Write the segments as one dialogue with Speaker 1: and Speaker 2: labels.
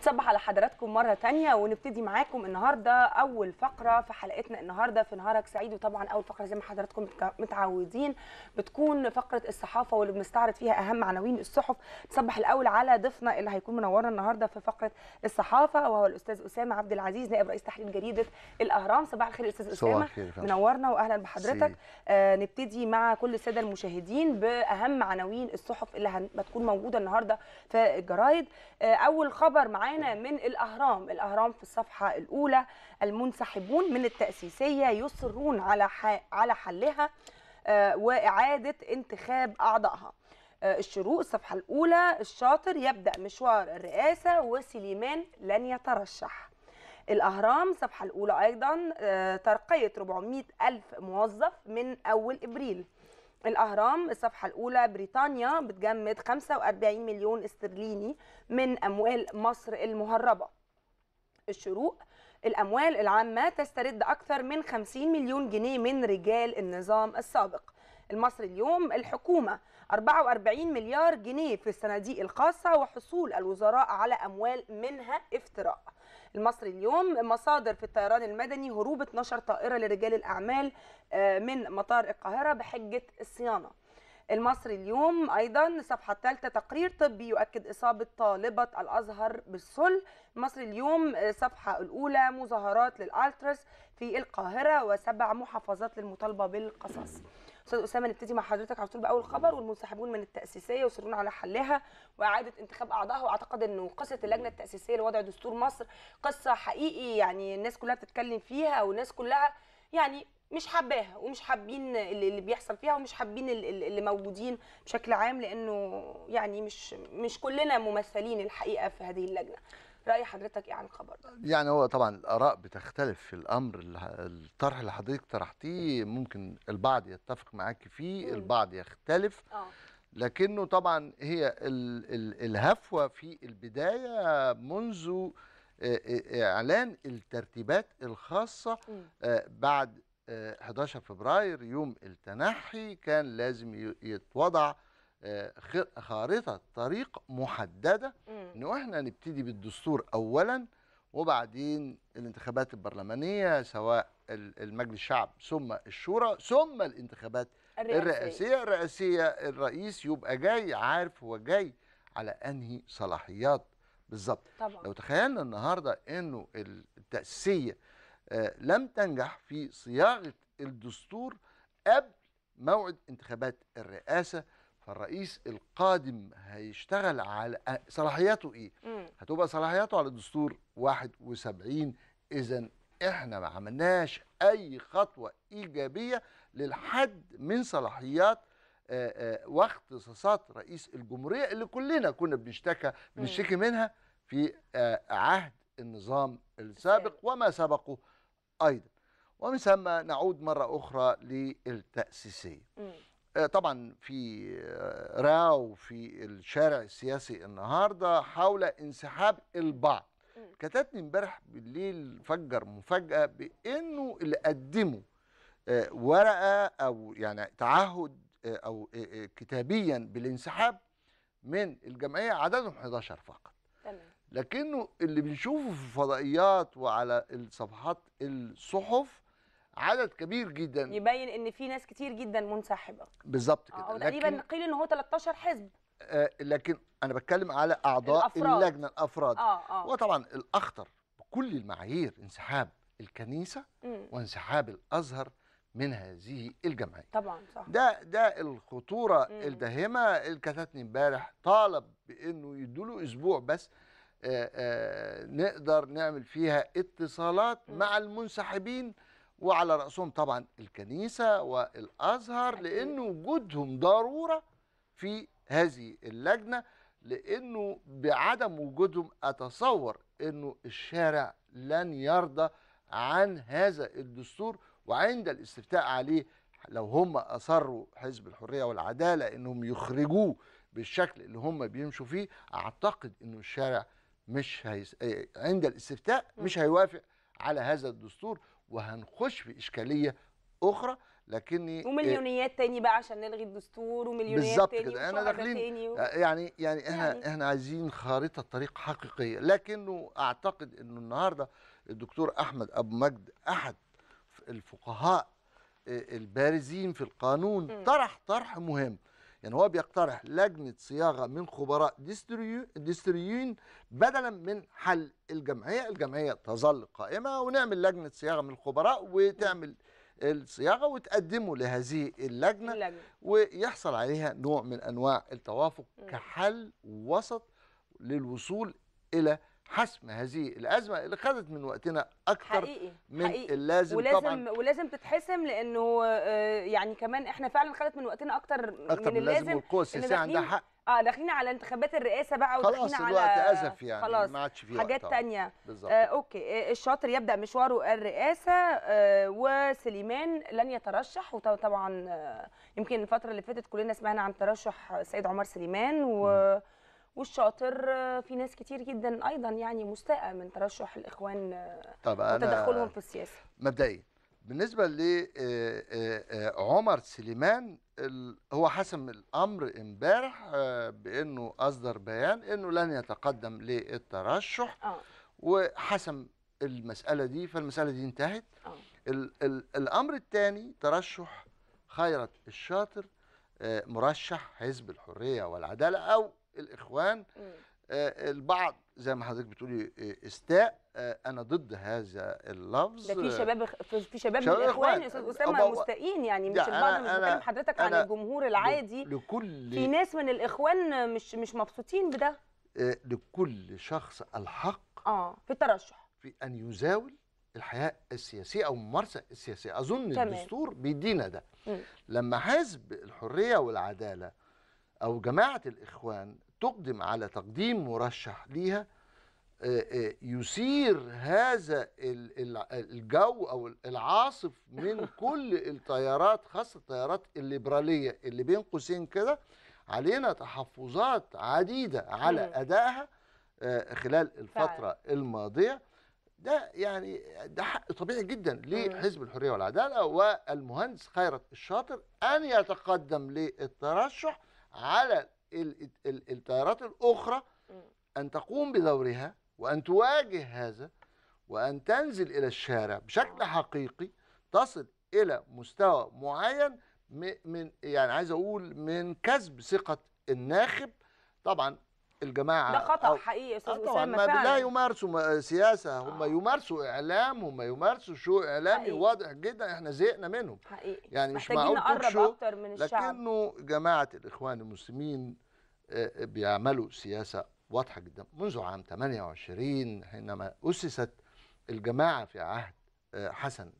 Speaker 1: تصبح على حضراتكم مرة تانية ونبتدي معاكم النهاردة أول فقرة في حلقتنا النهاردة في نهارك سعيد وطبعا أول فقرة زي ما حضراتكم متعودين بتكون فقرة الصحافة واللي بنستعرض فيها أهم عناوين الصحف تصبح الأول على ضيفنا اللي هيكون منورنا النهاردة في فقرة الصحافة وهو الأستاذ أسامة عبد العزيز نائب رئيس تحرير جريدة الأهرام صباح الخير أستاذ أسامة منورنا وأهلا بحضرتك آه نبتدي مع كل السادة المشاهدين بأهم عناوين الصحف اللي هتكون موجودة النهاردة في الجرايد آه أول خبر معانا معانا من الاهرام الاهرام في الصفحه الاولى المنسحبون من التاسيسيه يصرون على على حلها آه، واعاده انتخاب اعضائها آه، الشروق الصفحه الاولى الشاطر يبدا مشوار الرئاسه وسليمان لن يترشح الاهرام الصفحه الاولى ايضا آه، ترقيه 400 الف موظف من اول ابريل الأهرام الصفحة الأولى بريطانيا بتجمد 45 مليون استرليني من أموال مصر المهربة الشروق الأموال العامة تسترد أكثر من 50 مليون جنيه من رجال النظام السابق المصري اليوم الحكومة 44 مليار جنيه في الصناديق الخاصة وحصول الوزراء على أموال منها افتراء المصري اليوم مصادر في الطيران المدني هروب 12 طائرة لرجال الأعمال آه، من مطار القاهرة بحجة الصيانة المصري اليوم ايضا الصفحه الثالثه تقرير طبي يؤكد اصابه طالبه الازهر بالسل المصري اليوم الصفحه آه، الاولى مظاهرات للالترس في القاهره وسبع محافظات للمطالبه بالقصاص استاذ اسامه نبتدي مع حضرتك على طول باول خبر والمنسحبون من التاسيسيه يصرون على حلها واعاده انتخاب اعضائها واعتقد انه قصه اللجنه التاسيسيه لوضع دستور مصر قصه حقيقي يعني الناس كلها بتتكلم فيها والناس كلها يعني مش حباها ومش حابين اللي بيحصل فيها ومش حابين اللي موجودين بشكل عام لانه يعني مش مش كلنا ممثلين الحقيقه في هذه اللجنه راي حضرتك ايه عن الخبر ده
Speaker 2: يعني هو طبعا الاراء بتختلف في الامر الطرح اللي حضرتك طرحتيه ممكن البعض يتفق معاك فيه البعض يختلف آه. لكنه طبعا هي ال ال الهفوه في البدايه منذ اعلان الترتيبات الخاصه بعد 11 فبراير يوم التنحي كان لازم يتوضع خارطه طريق محدده ان احنا نبتدي بالدستور اولا وبعدين الانتخابات البرلمانيه سواء المجلس الشعب ثم الشورى ثم الانتخابات الرئاسيه الرئاسيه, الرئاسية الرئيس يبقى جاي عارف هو جاي على انهي صلاحيات بالظبط لو تخيلنا النهارده انه التاسيسيه آه، لم تنجح في صياغه الدستور قبل موعد انتخابات الرئاسه فالرئيس القادم هيشتغل على صلاحياته ايه هتبقى صلاحياته على الدستور 71 اذا احنا ما عملناش اي خطوه ايجابيه للحد من صلاحيات آه، آه، واختصاصات رئيس الجمهوريه اللي كلنا كنا بنشتكى بنشتكي منها في آه، عهد النظام السابق وما سبقه ايضا ومن ثم نعود مره اخرى للتاسيسيه آه، طبعا في آه، راو في الشارع السياسي النهارده حول انسحاب البعض كتبتني امبارح بالليل فجر مفاجاه بانه اللي قدموا آه، ورقه او يعني تعهد او كتابيا بالانسحاب من الجمعيه عددهم 11 فقط لكنه اللي بنشوفه في الفضائيات وعلى الصفحات الصحف عدد كبير جدا
Speaker 1: يبين ان في ناس كتير جدا منسحبه
Speaker 2: بالظبط كده تقريبا
Speaker 1: قيل ان هو 13 حزب
Speaker 2: آه لكن انا بتكلم على اعضاء الأفراد. اللجنه الافراد آه آه. وطبعا الاخطر بكل المعايير انسحاب الكنيسه م. وانسحاب الازهر من هذه الجمعيه طبعا صح ده ده الخطوره م. الداهمه اللي كتبتني امبارح طالب بانه يدوا اسبوع بس آآ آه، آآ آه، نقدر نعمل فيها اتصالات م. مع المنسحبين وعلى رأسهم طبعا الكنيسة والأزهر لأن وجودهم ضرورة في هذه اللجنة لأنه بعدم وجودهم أتصور أنه الشارع لن يرضى عن هذا الدستور وعند الاستفتاء عليه لو هم أصروا حزب الحرية والعدالة أنهم يخرجوه بالشكل اللي هم بيمشوا فيه أعتقد أنه الشارع مش هيس... عند الاستفتاء مش هيوافق على هذا الدستور وهنخش في اشكاليه اخرى لكني آه، ومليونيات
Speaker 1: تاني بقى عشان نلغي الدستور ومليونيات تاني بالظبط احنا داخلين
Speaker 2: آه، يعني يعني احنا يعني. احنا عايزين خارطه طريق حقيقيه لكنه اعتقد انه النهارده الدكتور احمد ابو مجد احد الفقهاء آه، البارزين في القانون طرح طرح مهم يعني هو بيقترح لجنه صياغه من خبراء ديستريون بدلا من حل الجمعيه الجمعيه تظل قائمه ونعمل لجنه صياغه من الخبراء وتعمل الصياغه وتقدمه لهذه اللجنه, اللجنة. ويحصل عليها نوع من انواع التوافق كحل وسط للوصول الى حسم هذه الازمه اللي خدت من وقتنا اكثر حقيقي. من حقيقي. اللازم ولازم طبعا
Speaker 1: ولازم تتحسم لانه آه، يعني كمان احنا فعلا خدت من وقتنا اكثر أكتر من, من اللازم والقوه السياسيه عندها حق اه داخلين على انتخابات الرئاسه بقى وداخلين على خلاص الوقت ازف يعني خلاص ما عادش فيه حاجات ثانيه بالظبط آه اوكي آه، الشاطر يبدا مشواره الرئاسه آه وسليمان لن يترشح وطبعا آه، يمكن الفتره اللي فاتت كلنا سمعنا عن ترشح سيد عمر سليمان و م. والشاطر آه، في ناس كتير جدا ايضا يعني مستاءه من ترشح الاخوان آه، طبعا وتدخلهم في السياسه
Speaker 2: مبدئيا بالنسبه لعمر آه، سليمان هو حسم الامر امبارح بانه اصدر بيان انه لن يتقدم للترشح وحسم المساله دي فالمساله دي انتهت الامر الثاني ترشح خيرت الشاطر مرشح حزب الحريه والعداله او الاخوان آه، البعض زي ما حضرتك بتقولي آه، استاء آه، انا ضد هذا اللفظ ده في شباب
Speaker 1: في شباب من الاخوان استاذ اسامه مستائين يعني مش يعني البعض مش بتكلم حضرتك عن الجمهور العادي
Speaker 2: لكل في
Speaker 1: ناس من الاخوان مش مش مبسوطين بده
Speaker 2: لكل شخص الحق اه في الترشح في ان يزاول الحياه السياسيه او الممارسه السياسيه اظن تمام. الدستور بيدينا ده م. لما حزب الحريه والعداله او جماعه الاخوان تقدم على تقديم مرشح ليها آه، آه، يثير هذا الجو او العاصف من كل التيارات خاصه التيارات الليبراليه اللي بين قوسين كده علينا تحفظات عديده على ادائها آه، خلال الفتره الماضيه ده يعني ده حق طبيعي جدا لحزب الحريه والعداله والمهندس خيرت الشاطر ان يتقدم للترشح على التيارات الأخرى أن تقوم بدورها وأن تواجه هذا وأن تنزل إلى الشارع بشكل آه. حقيقي تصل إلى مستوى معين من يعني عايز أقول من كسب ثقة الناخب طبعا الجماعه ده خطا أو
Speaker 1: حقيقي يا استاذ آه اسامه فعلا لا
Speaker 2: يمارسوا آه، سياسه هم آه. يمارسوا اعلام هم يمارسوا شو اعلامي حقيقي. واضح جدا احنا زهقنا منهم
Speaker 1: حقيقي يعني مش معقول نقرب اكتر من الشعب
Speaker 2: لكنه جماعه الاخوان المسلمين آه، بيعملوا سياسه واضحه جدا منذ عام 28 حينما اسست الجماعه في عهد حسن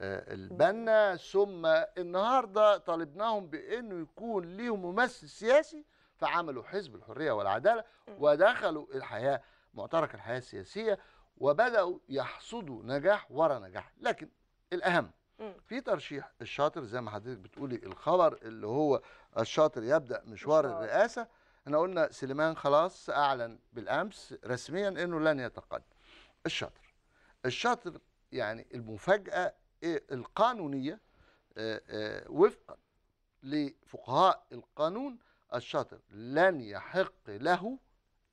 Speaker 2: البنا ثم النهارده طالبناهم بانه يكون ليهم ممثل سياسي فعملوا حزب الحريه والعداله ودخلوا الحياه معترك الحياه السياسيه وبداوا يحصدوا نجاح ورا نجاح لكن الاهم في ترشيح الشاطر زي ما حضرتك بتقولي الخبر اللي هو الشاطر يبدا مشوار الرئاسه احنا قلنا سليمان خلاص اعلن بالامس رسميا انه لن يتقدم الشاطر الشاطر يعني المفاجاه إيه، القانونيه آه، آه، وفقا لفقهاء القانون الشاطر لن يحق له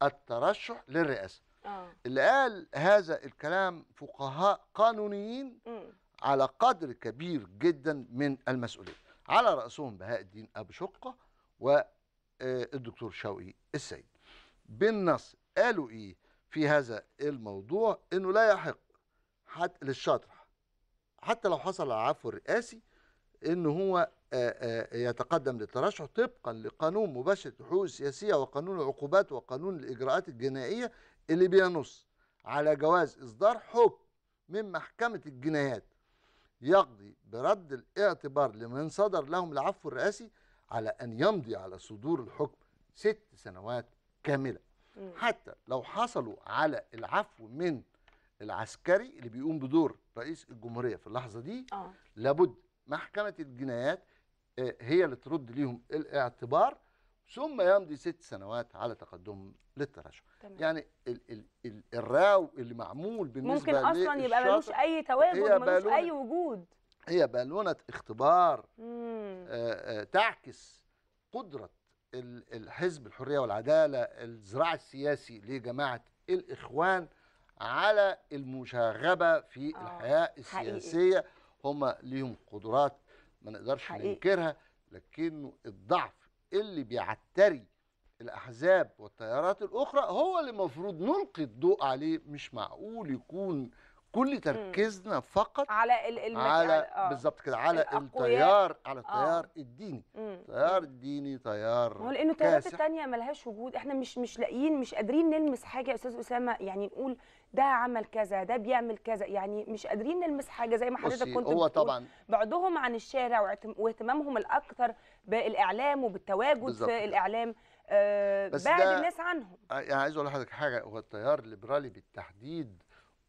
Speaker 2: الترشح للرئاسه آه. اللي قال هذا الكلام فقهاء قانونيين م. على قدر كبير جدا من المسؤوليه على راسهم بهاء الدين ابو شقه والدكتور آه، شوقي السيد بالنص قالوا ايه في هذا الموضوع انه لا يحق حتى للشاطر حتى لو حصل العفو الرئاسي ان هو آه، آه، يتقدم للترشح طبقا لقانون مباشرة الحقوق السياسية وقانون العقوبات وقانون الإجراءات الجنائية اللي بينص على جواز إصدار حكم من محكمة الجنايات يقضي برد الاعتبار لمن صدر لهم العفو الرئاسي على أن يمضي على صدور الحكم ست سنوات كاملة حتى لو حصلوا على العفو من العسكري اللي بيقوم بدور رئيس الجمهورية في اللحظة دي آه. لابد محكمة الجنايات هي اللي ترد ليهم الاعتبار ثم يمضي ست سنوات على تقدمهم للترشح تمام. يعني ال ال ال الراو اللي معمول بالنسبه ممكن اصلا يبقى ملوش اي
Speaker 1: تواجد ملوش اي وجود
Speaker 2: هي بالونه اختبار آآ آآ آه، آه، تعكس قدره الحزب الحريه والعداله الزراع السياسي لجماعه الاخوان على المشاغبه في آه، الحياه السياسيه هم ليهم قدرات ما نقدرش حقيقي. ننكرها لكنه الضعف اللي بيعتري الاحزاب والتيارات الاخرى هو اللي المفروض نلقي الضوء عليه مش معقول يكون كل تركيزنا فقط
Speaker 1: على ال على آه. بالظبط
Speaker 2: كده على التيار على آه. التيار آه. الديني التيار تيار ديني تيار هو لانه التيارات الثانيه
Speaker 1: ملهاش وجود احنا مش مش لاقيين مش قادرين نلمس حاجه يا استاذ اسامه يعني نقول ده عمل كذا ده بيعمل كذا يعني مش قادرين نلمس حاجه زي ما حضرتك كنت هو طبعا بعدهم عن الشارع واهتمامهم الاكثر بالاعلام وبالتواجد بالزبط. في الاعلام آه بعد الناس عنهم
Speaker 2: آه، يعني عايز اقول لحضرتك حاجه هو التيار الليبرالي بالتحديد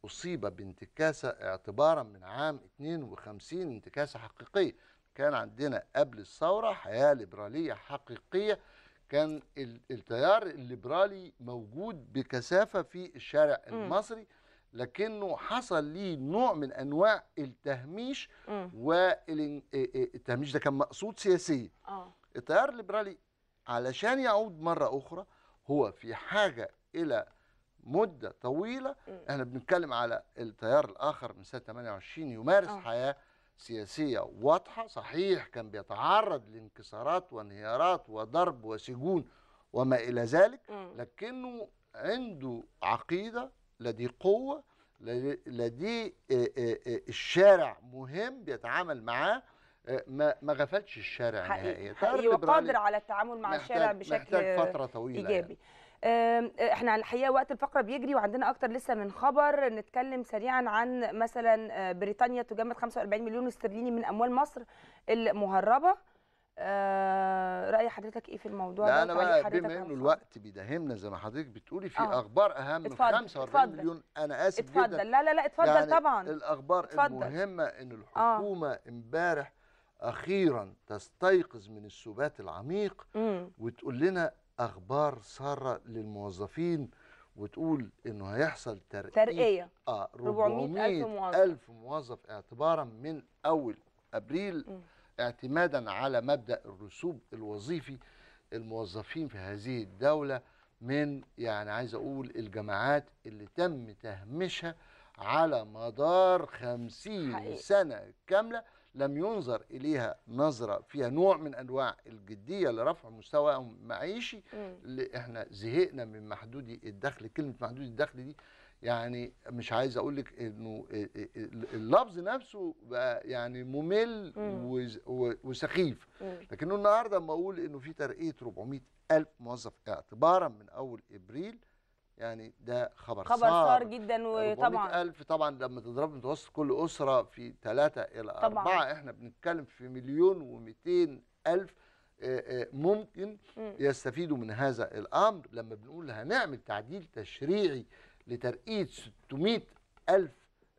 Speaker 2: اصيب بانتكاسه اعتبارا من عام 52 انتكاسه حقيقيه كان عندنا قبل الثوره حياه ليبراليه حقيقيه كان التيار الليبرالي موجود بكثافه في الشارع المصري لكنه حصل ليه نوع من انواع التهميش والتهميش إيه، إيه، ده كان مقصود سياسيا آه. التيار الليبرالي علشان يعود مره اخرى هو في حاجه الى مده طويله احنا بنتكلم على التيار الاخر من سنه 28 يمارس آه. حياه سياسية واضحة صحيح كان بيتعرض لانكسارات وانهيارات وضرب وسجون وما إلى ذلك لكنه عنده عقيدة لديه قوة لديه آه، آه، آه، الشارع مهم بيتعامل معاه ما ما غفلش الشارع نهائيا حقيقي وقادر على
Speaker 1: التعامل مع الشارع بشكل محتاج فتره طويله ايجابي يعني. آه، احنا على الحقيقه وقت الفقره بيجري وعندنا اكتر لسه من خبر نتكلم سريعا عن مثلا آه، بريطانيا تجمد 45 مليون استرليني من اموال مصر المهربه آه، راي حضرتك ايه في الموضوع ده انا بقى بما انه
Speaker 2: الوقت بيداهمنا زي ما حضرتك بتقولي في آه. اخبار اهم من 45 مليون انا اسف اتفضل جدا
Speaker 1: لا لا لا اتفضل يعني طبعا
Speaker 2: الاخبار اتفضل. المهمه ان الحكومه امبارح آه. اخيرا تستيقظ من السبات العميق مم. وتقول لنا اخبار ساره للموظفين وتقول انه هيحصل ترقية ترقية اه 400 ألف موظف. ألف موظف اعتبارا من أول أبريل م. اعتمادا على مبدأ الرسوب الوظيفي الموظفين في هذه الدولة من يعني عايز أقول الجماعات اللي تم تهميشها على مدار 50 سنة كاملة لم ينظر اليها نظره فيها نوع من انواع الجديه لرفع مستواهم المعيشي اللي احنا زهقنا من محدودي الدخل كلمه محدودي الدخل دي يعني مش عايز اقول لك انه اللفظ نفسه بقى يعني ممل وسخيف لكنه النهارده اما اقول انه في ترقيه 400 الف موظف اعتبارا من اول ابريل يعني ده خبر, خبر صار, صار
Speaker 1: جدا وطبعا
Speaker 2: ألف طبعا لما تضرب متوسط كل أسرة في ثلاثه إلى اربعه احنا بنتكلم في مليون و ألف آه، آه، ممكن يستفيدوا من هذا الأمر لما بنقول هنعمل تعديل تشريعي لترقية 600 ألف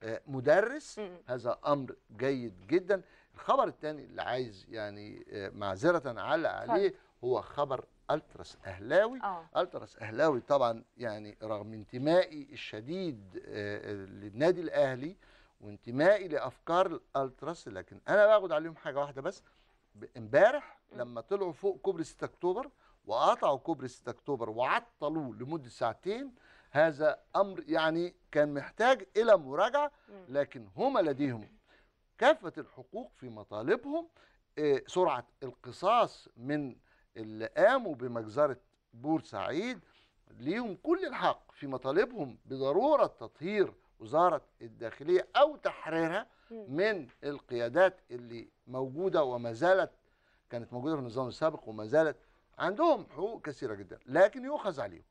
Speaker 2: آه، مدرس هذا أمر جيد جدا الخبر الثاني اللي عايز يعني معذرة أعلق عليه هو خبر التراس اهلاوي آه. التراس اهلاوي طبعا يعني رغم انتمائي الشديد آه، للنادي الاهلي وانتمائي لافكار الالتراس لكن انا باخد عليهم حاجه واحده بس امبارح لما طلعوا فوق كوبري 6 اكتوبر وقطعوا كوبري 6 اكتوبر وعطلوه لمده ساعتين هذا امر يعني كان محتاج الى مراجعه لكن هم لديهم كافه الحقوق في مطالبهم آه، سرعه القصاص من اللي قاموا بمجزرة بورسعيد ليهم كل الحق في مطالبهم بضرورة تطهير وزارة الداخلية أو تحريرها من القيادات اللي موجودة وما زالت كانت موجودة في النظام السابق وما زالت عندهم حقوق كثيرة جدا لكن يؤخذ عليهم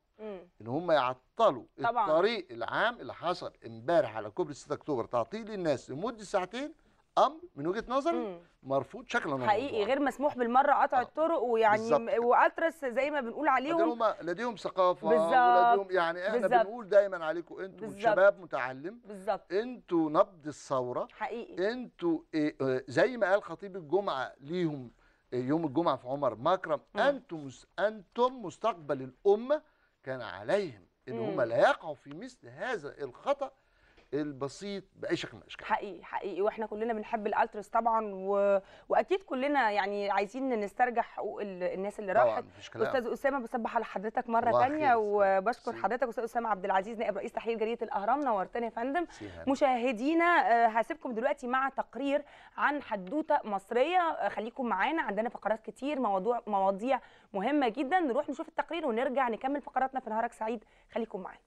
Speaker 2: ان هم يعطلوا طبعا. الطريق العام اللي حصل امبارح على كوبري 6 اكتوبر تعطيل الناس لمده ساعتين امر من وجهه نظري مرفوض شكلا ولا حقيقي
Speaker 1: غير مسموح بالمره قطع آه. الطرق ويعني واترس زي ما بنقول عليهم هم
Speaker 2: لديهم ثقافه ولديهم يعني احنا بالزبط. بنقول دايما عليكم انتوا شباب متعلم بالظبط انتوا نبض الثوره حقيقي انتوا إيه, إيه، زي ما قال خطيب الجمعه ليهم إيه، يوم الجمعه في عمر مكرم انتم انتم مستقبل الامه كان عليهم ان هم لا يقعوا في مثل هذا الخطأ البسيط باي شكل من الاشكال
Speaker 1: حقيقي حقيقي واحنا
Speaker 2: كلنا بنحب
Speaker 1: الالترس طبعا و... واكيد كلنا يعني عايزين نسترجع حقوق الناس اللي راحت استاذ اسامه بسبح على حضرتك مره ثانيه وبشكر سي. حضرتك استاذ اسامه عبد العزيز نائب رئيس تحرير جريده الاهرام نورتنا يا فندم مشاهدينا آه، هسيبكم دلوقتي مع تقرير عن حدوته مصريه آه، خليكم معانا عندنا فقرات كتير مواضيع مواضيع مهمه جدا نروح نشوف التقرير ونرجع نكمل فقراتنا في نهارك سعيد خليكم معانا